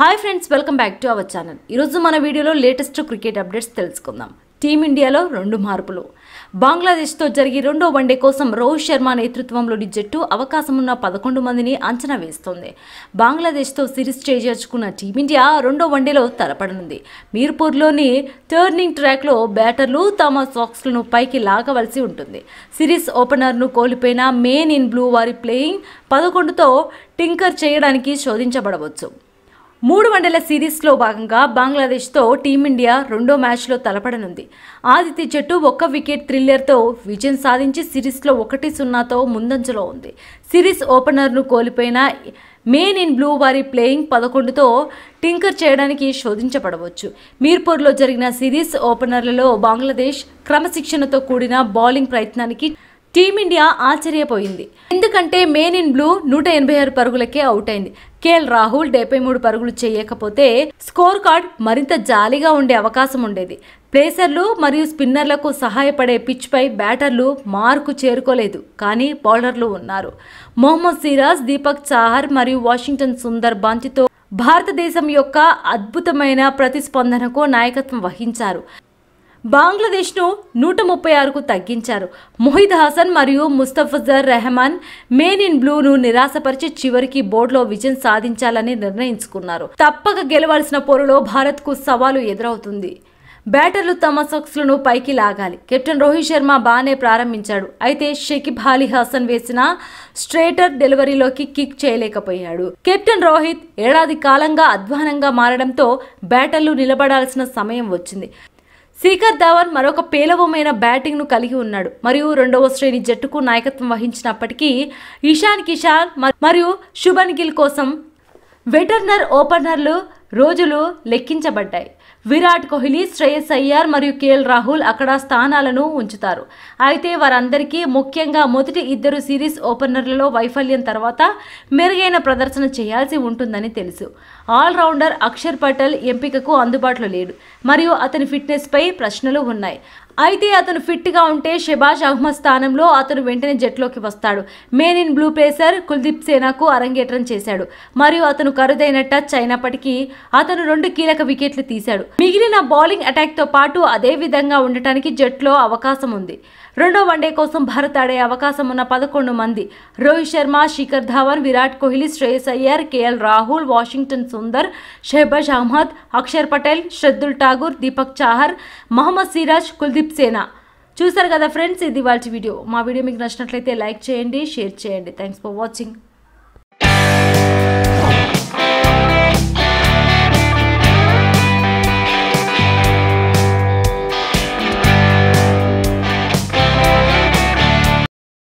hi friends welcome back to our channel ఈరోజు మన వీడియోలో లేటెస్ట్ క్రికెట్ అప్డేట్స్ తెలుసుకుందాం టీమిండియాలో రెండు మార్పులు బంగ్లాదేశ్తో జరిగే రెండో వన్డే కోసం రోహిత్ శర్మ నేతృత్వంలోని జట్టు అవకాశమున్న పదకొండు మందిని అంచనా వేస్తోంది బంగ్లాదేశ్తో సిరీస్ చేజార్చుకున్న టీమిండియా రెండో వన్డేలో తలపడనుంది మీర్పూర్లోని టర్నింగ్ ట్రాక్లో బ్యాటర్లు తమ సాక్స్లను పైకి లాగవలసి ఉంటుంది సిరీస్ ఓపెనర్ను కోల్పోయిన మెయిన్ ఇన్ బ్లూ వారి ప్లేయింగ్ పదకొండుతో టింకర్ చేయడానికి శోధించబడవచ్చు మూడు వన్డేల సిరీస్లో భాగంగా బంగ్లాదేశ్తో టీమిండియా రెండో మ్యాచ్లో తలపడనుంది ఆదిత్య జట్టు ఒక్క వికెట్ థ్రిల్లర్తో విజయం సాధించి సిరీస్లో ఒకటి సున్నాతో ముందంజలో ఉంది సిరీస్ ఓపెనర్ను కోల్పోయిన మెయిన్ ఇన్ బ్లూ వారి ప్లేయింగ్ పదకొండుతో టింకర్ చేయడానికి శోధించబడవచ్చు మీర్పూర్లో జరిగిన సిరీస్ ఓపెనర్లలో బంగ్లాదేశ్ క్రమశిక్షణతో కూడిన బౌలింగ్ ప్రయత్నానికి టీమిండియా ఆశ్చర్యపోయింది ఎందుకంటే మేన్ ఇన్ బ్లూ నూట ఎనభై ఆరు పరుగులకే అవుట్ అయింది కేఎల్ రాహుల్ డెబ్బై మూడు పరుగులు చేయకపోతే స్కోర్ కార్డ్ మరింత జాలీగా ఉండే అవకాశం ఉండేది ప్లేసర్లు మరియు స్పిన్నర్లకు సహాయపడే పిచ్పై బ్యాటర్లు మార్కు చేరుకోలేదు కానీ బౌలర్లు ఉన్నారు మొహమ్మద్ సిరాజ్ దీపక్ చాహర్ మరియు వాషింగ్టన్ సుందర్ బంతితో భారతదేశం యొక్క అద్భుతమైన ప్రతిస్పందనకు నాయకత్వం వహించారు బంగ్లాదేశ్ను నూట ముప్పై ఆరుకు తగ్గించారు మొహిద్ హసన్ మరియు ముస్తఫజర్ రెహమాన్ మేన్ ఇన్ బ్లూను నిరాశపరిచి చివరికి బోర్డులో విజయం సాధించాలని నిర్ణయించుకున్నారు తప్పక గెలవాల్సిన పోరులో భారత్కు సవాలు ఎదురవుతుంది బ్యాటర్లు తమ సక్స్లను పైకి లాగాలి కెప్టెన్ రోహిత్ శర్మ బాగానే ప్రారంభించాడు అయితే షకిబ్ అలీ హాసన్ వేసిన స్ట్రేటర్ డెలివరీలోకి కిక్ చేయలేకపోయాడు కెప్టెన్ రోహిత్ ఏడాది కాలంగా అధ్వానంగా మారడంతో బ్యాటర్లు నిలబడాల్సిన సమయం వచ్చింది శిఖర్ ధవన్ మరొక పేలవమైన బ్యాటింగ్ను కలిగి ఉన్నాడు మరియు రెండవ శ్రేణి జట్టుకు నాయకత్వం వహించినప్పటికీ ఇషాన్ కిషాన్ మరియు శుభన్ గిల్ కోసం వెటర్నర్ ఓపెనర్లు రోజులు లెక్కించబడ్డాయి విరాట్ కోహ్లీ శ్రేయస్ అయ్యార్ మరియు కేఎల్ రాహుల్ అక్కడ స్థానాలను ఉంచుతారు అయితే వారందరికీ ముఖ్యంగా మొదటి ఇద్దరు సిరీస్ ఓపెనర్లలో వైఫల్యం తర్వాత మెరుగైన ప్రదర్శన చేయాల్సి ఉంటుందని తెలుసు ఆల్రౌండర్ అక్షర్ పటేల్ ఎంపికకు అందుబాటులో లేడు మరియు అతని ఫిట్నెస్పై ప్రశ్నలు ఉన్నాయి అయితే అతను ఫిట్గా ఉంటే షెబాజ్ అహ్మద్ స్థానంలో అతను వెంటనే జట్లోకి వస్తాడు men in blue pacer Kuldeep సేనాకు అరంగేట్రం చేశాడు మరియు అతను కరుదైన టచ్ అయినప్పటికీ అతను రెండు కీలక వికెట్లు తీశాడు మిగిలిన బౌలింగ్ అటాక్తో పాటు అదే విధంగా ఉండటానికి జట్లో అవకాశం ఉంది రెండో వన్డే కోసం భారత్ ఆడే అవకాశం ఉన్న పదకొండు మంది రోహిత్ శర్మ శిఖర్ ధావన్ విరాట్ కోహ్లీ శ్రేయస్ అయ్యర్ కేఎల్ రాహుల్ వాషింగ్టన్ సుందర్ షెహబాజ్ అహ్మద్ అక్షర్ పటేల్ శ్రద్ధుల్ ఠాగూర్ దీపక్ చాహర్ మహమ్మద్ సిరాజ్ కుల్దీప్ దిలీప్ సేనా చూసారు కదా ఫ్రెండ్స్ ఇది వాళ్ళ వీడియో మా వీడియో మీకు నచ్చినట్లయితే లైక్ చేయండి షేర్ చేయండి థ్యాంక్స్ ఫర్ వాచింగ్